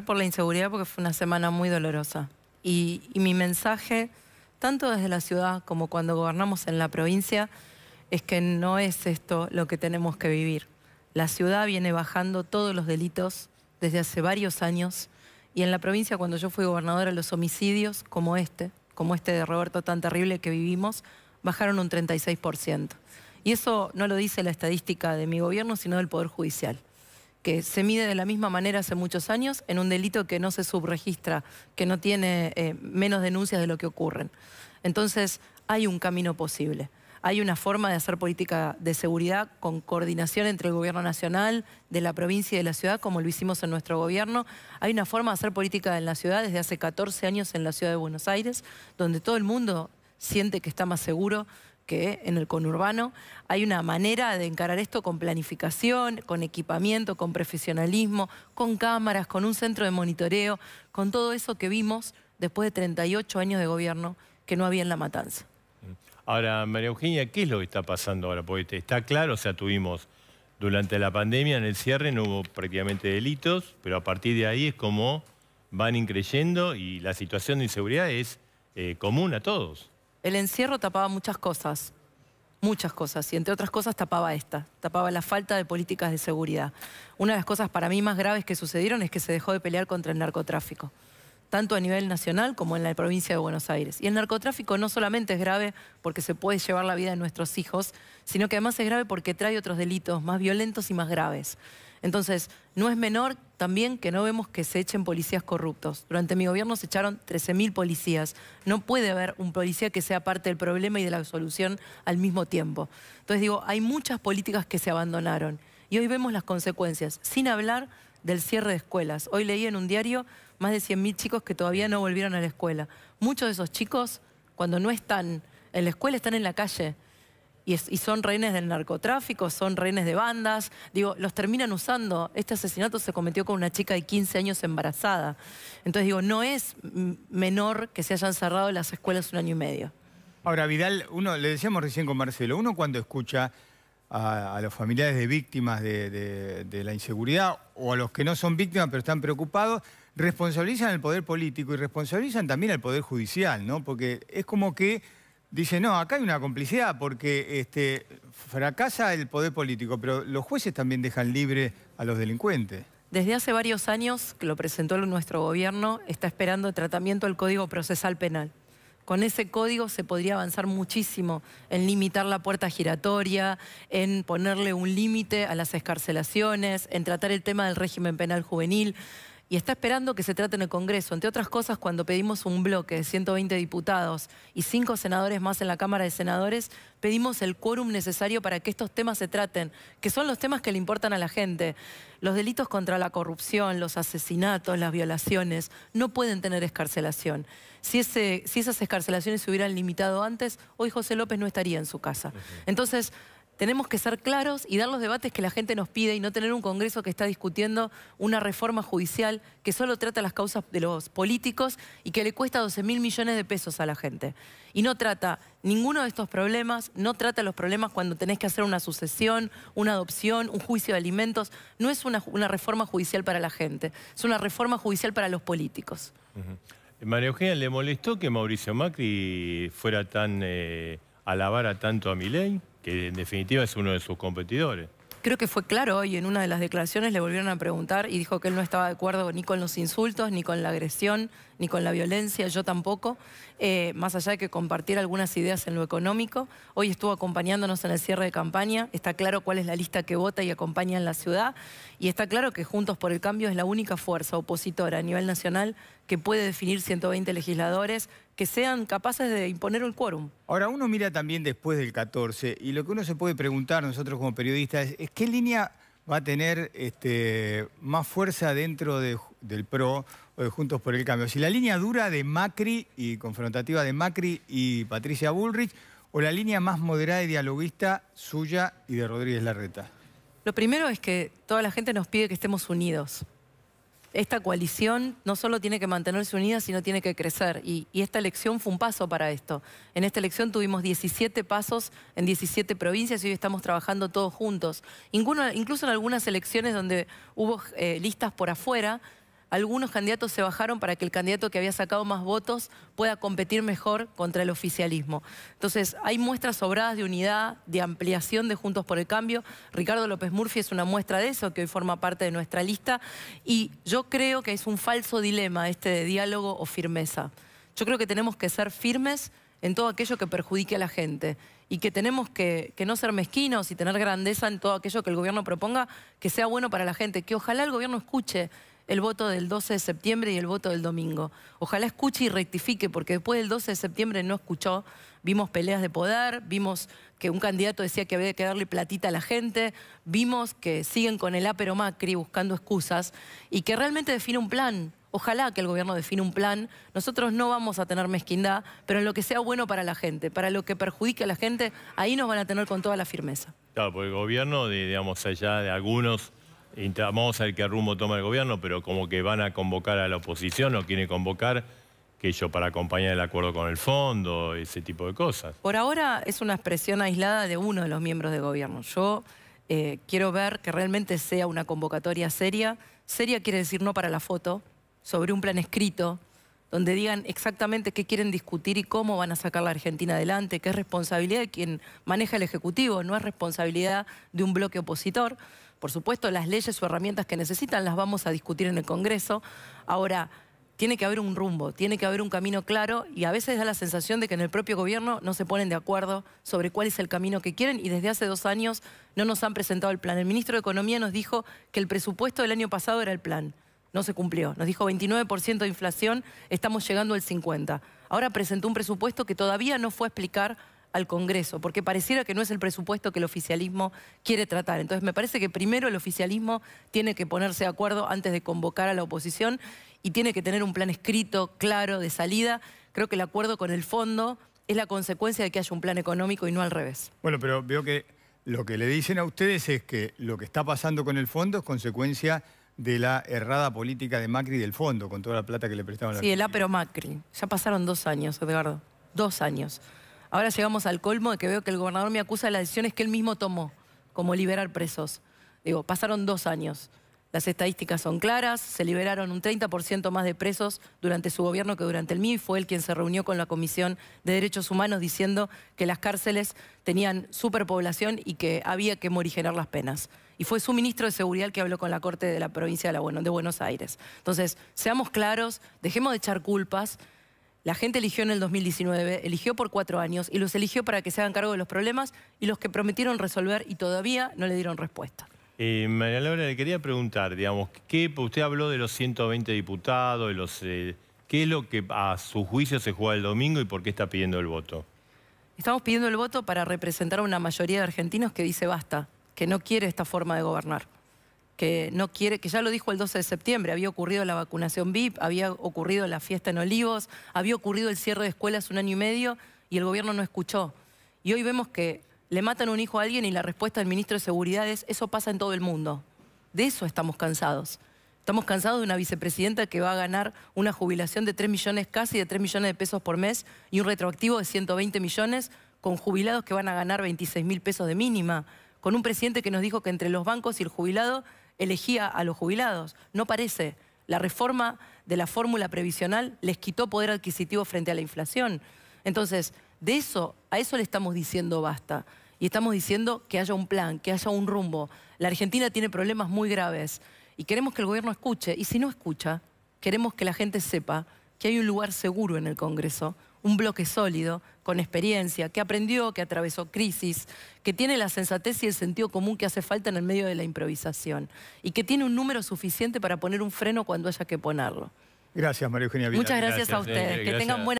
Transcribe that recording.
por la inseguridad porque fue una semana muy dolorosa. Y, mi mensaje, tanto desde la ciudad como cuando gobernamos en la provincia, es que no es esto lo que tenemos que vivir. La ciudad viene bajando todos los delitos desde hace varios años y en la provincia cuando yo fui gobernadora los homicidios como este, como este de Roberto tan terrible que vivimos, bajaron un 36%. Y eso no lo dice la estadística de mi gobierno, sino del Poder Judicial que se mide de la misma manera hace muchos años en un delito que no se subregistra, que no tiene eh, menos denuncias de lo que ocurren. Entonces, hay un camino posible. Hay una forma de hacer política de seguridad con coordinación entre el gobierno nacional, de la provincia y de la ciudad, como lo hicimos en nuestro gobierno. Hay una forma de hacer política en la ciudad desde hace 14 años en la ciudad de Buenos Aires, donde todo el mundo siente que está más seguro, que en el conurbano hay una manera de encarar esto con planificación, con equipamiento, con profesionalismo, con cámaras, con un centro de monitoreo, con todo eso que vimos después de 38 años de gobierno que no había en La Matanza. Ahora, María Eugenia, ¿qué es lo que está pasando ahora? Porque está claro, o sea, tuvimos durante la pandemia en el cierre, no hubo prácticamente delitos, pero a partir de ahí es como van increyendo y la situación de inseguridad es eh, común a todos. El encierro tapaba muchas cosas, muchas cosas, y entre otras cosas tapaba esta, tapaba la falta de políticas de seguridad. Una de las cosas para mí más graves que sucedieron es que se dejó de pelear contra el narcotráfico, tanto a nivel nacional como en la provincia de Buenos Aires. Y el narcotráfico no solamente es grave porque se puede llevar la vida de nuestros hijos, sino que además es grave porque trae otros delitos más violentos y más graves. Entonces, no es menor también que no vemos que se echen policías corruptos. Durante mi gobierno se echaron 13.000 policías. No puede haber un policía que sea parte del problema y de la solución al mismo tiempo. Entonces digo, hay muchas políticas que se abandonaron y hoy vemos las consecuencias, sin hablar del cierre de escuelas. Hoy leí en un diario más de 100.000 chicos que todavía no volvieron a la escuela. Muchos de esos chicos, cuando no están en la escuela, están en la calle. Y, son rehenes del narcotráfico, son rehenes de bandas. Digo, los terminan usando. Este asesinato se cometió con una chica de 15 años embarazada. Entonces digo, no es menor que se hayan cerrado las escuelas un año y medio. Ahora, Vidal, uno, le decíamos recién con Marcelo, uno cuando escucha a, los familiares de víctimas de, de la inseguridad o a los que no son víctimas pero están preocupados, responsabilizan al poder político y responsabilizan también al poder judicial, ¿no? Porque es como que dice, no, acá hay una complicidad porque este, fracasa el poder político, pero los jueces también dejan libre a los delincuentes. Desde hace varios años, que lo presentó nuestro gobierno, está esperando tratamiento al Código Procesal Penal. Con ese código se podría avanzar muchísimo en limitar la puerta giratoria, en ponerle un límite a las escarcelaciones, en tratar el tema del régimen penal juvenil y está esperando que se trate en el Congreso. Entre otras cosas, cuando pedimos un bloque de 120 diputados y cinco senadores más en la Cámara de Senadores, pedimos el quórum necesario para que estos temas se traten, que son los temas que le importan a la gente. Los delitos contra la corrupción, los asesinatos, las violaciones, no pueden tener escarcelación. Si, ese, si esas escarcelaciones se hubieran limitado antes, hoy José López no estaría en su casa. Entonces, tenemos que ser claros y dar los debates que la gente nos pide y no tener un Congreso que está discutiendo una reforma judicial que solo trata las causas de los políticos y que le cuesta 12 mil millones de pesos a la gente. Y no trata ninguno de estos problemas, no trata los problemas cuando tenés que hacer una sucesión, una adopción, un juicio de alimentos. No es una, reforma judicial para la gente, es una reforma judicial para los políticos. Mario María Eugenia, ¿le molestó que Mauricio Macri fuera tan... Eh, alabara tanto a mi ley? que en definitiva es uno de sus competidores. Creo que fue claro hoy en una de las declaraciones, le volvieron a preguntar y dijo que él no estaba de acuerdo ni con los insultos ni con la agresión ni con la violencia, yo tampoco, eh, más allá de que compartir algunas ideas en lo económico. Hoy estuvo acompañándonos en el cierre de campaña, está claro cuál es la lista que vota y acompaña en la ciudad, y está claro que Juntos por el Cambio es la única fuerza opositora a nivel nacional que puede definir 120 legisladores que sean capaces de imponer un quórum. Ahora, uno mira también después del 14, y lo que uno se puede preguntar nosotros como periodistas es, ¿qué línea va a tener este, más fuerza dentro de del PRO o de eh, Juntos por el Cambio. Si la línea dura de Macri y confrontativa de Macri y Patricia Bullrich o la línea más moderada y dialoguista suya y de Rodríguez Larreta. Lo primero es que toda la gente nos pide que estemos unidos. Esta coalición no solo tiene que mantenerse unida, sino tiene que crecer. Y, esta elección fue un paso para esto. En esta elección tuvimos 17 pasos en 17 provincias y hoy estamos trabajando todos juntos. incluso en algunas elecciones donde hubo eh, listas por afuera, algunos candidatos se bajaron para que el candidato que había sacado más votos pueda competir mejor contra el oficialismo. Entonces, hay muestras sobradas de unidad, de ampliación de Juntos por el Cambio. Ricardo López Murphy es una muestra de eso, que hoy forma parte de nuestra lista. Y yo creo que es un falso dilema este de diálogo o firmeza. Yo creo que tenemos que ser firmes en todo aquello que perjudique a la gente y que tenemos que, no ser mezquinos y tener grandeza en todo aquello que el gobierno proponga que sea bueno para la gente, que ojalá el gobierno escuche el voto del 12 de septiembre y el voto del domingo. Ojalá escuche y rectifique, porque después del 12 de septiembre no escuchó. Vimos peleas de poder, vimos que un candidato decía que había que darle platita a la gente, vimos que siguen con el Apero Macri buscando excusas y que realmente define un plan, Ojalá que el gobierno define un plan. Nosotros no vamos a tener mezquindad, pero en lo que sea bueno para la gente, para lo que perjudique a la gente, ahí nos van a tener con toda la firmeza. Claro, porque el gobierno, digamos, allá de algunos vamos a ver qué rumbo toma el gobierno, pero como que van a convocar a la oposición o quiere convocar que yo para acompañar el acuerdo con el fondo, ese tipo de cosas. Por ahora es una expresión aislada de uno de los miembros del gobierno. Yo eh, quiero ver que realmente sea una convocatoria seria. Seria quiere decir no para la foto, sobre un plan escrito, donde digan exactamente qué quieren discutir y cómo van a sacar la Argentina adelante, que es responsabilidad de quien maneja el Ejecutivo, no es responsabilidad de un bloque opositor. Por supuesto, las leyes o herramientas que necesitan las vamos a discutir en el Congreso. Ahora, tiene que haber un rumbo, tiene que haber un camino claro y a veces da la sensación de que en el propio gobierno no se ponen de acuerdo sobre cuál es el camino que quieren y desde hace dos años no nos han presentado el plan. El ministro de Economía nos dijo que el presupuesto del año pasado era el plan no se cumplió. Nos dijo 29% de inflación, estamos llegando al 50%. Ahora presentó un presupuesto que todavía no fue a explicar al Congreso, porque pareciera que no es el presupuesto que el oficialismo quiere tratar. Entonces me parece que primero el oficialismo tiene que ponerse de acuerdo antes de convocar a la oposición y tiene que tener un plan escrito, claro, de salida. Creo que el acuerdo con el fondo es la consecuencia de que haya un plan económico y no al revés. Bueno, pero veo que lo que le dicen a ustedes es que lo que está pasando con el fondo es consecuencia de la errada política de Macri del fondo, con toda la plata que le prestaban. Sí, el apero Macri. Ya pasaron dos años, Edgardo. Dos años. Ahora llegamos al colmo de que veo que el gobernador me acusa de las decisiones que él mismo tomó, como liberar presos. Digo, pasaron dos años. Las estadísticas son claras, se liberaron un 30% más de presos durante su gobierno que durante el mío fue él quien se reunió con la Comisión de Derechos Humanos diciendo que las cárceles tenían superpoblación y que había que morigerar las penas y fue su ministro de Seguridad el que habló con la Corte de la provincia de, Buenos Aires. Entonces, seamos claros, dejemos de echar culpas. La gente eligió en el 2019, eligió por cuatro años y los eligió para que se hagan cargo de los problemas y los que prometieron resolver y todavía no le dieron respuesta. Eh, María Laura, le quería preguntar, digamos, ¿qué, usted habló de los 120 diputados, de los, eh, ¿qué es lo que a su juicio se juega el domingo y por qué está pidiendo el voto? Estamos pidiendo el voto para representar a una mayoría de argentinos que dice basta que no quiere esta forma de gobernar, que no quiere, que ya lo dijo el 12 de septiembre, había ocurrido la vacunación VIP, había ocurrido la fiesta en Olivos, había ocurrido el cierre de escuelas un año y medio y el gobierno no escuchó. Y hoy vemos que le matan un hijo a alguien y la respuesta del ministro de Seguridad es eso pasa en todo el mundo. De eso estamos cansados. Estamos cansados de una vicepresidenta que va a ganar una jubilación de 3 millones, casi de 3 millones de pesos por mes y un retroactivo de 120 millones con jubilados que van a ganar 26 mil pesos de mínima con un presidente que nos dijo que entre los bancos y el jubilado elegía a los jubilados. No parece. La reforma de la fórmula previsional les quitó poder adquisitivo frente a la inflación. Entonces, de eso, a eso le estamos diciendo basta. Y estamos diciendo que haya un plan, que haya un rumbo. La Argentina tiene problemas muy graves y queremos que el gobierno escuche. Y si no escucha, queremos que la gente sepa que hay un lugar seguro en el Congreso, un bloque sólido, con experiencia, que aprendió, que atravesó crisis, que tiene la sensatez y el sentido común que hace falta en el medio de la improvisación y que tiene un número suficiente para poner un freno cuando haya que ponerlo. Gracias, María Eugenia. Muchas gracias, a ustedes. Que tengan buena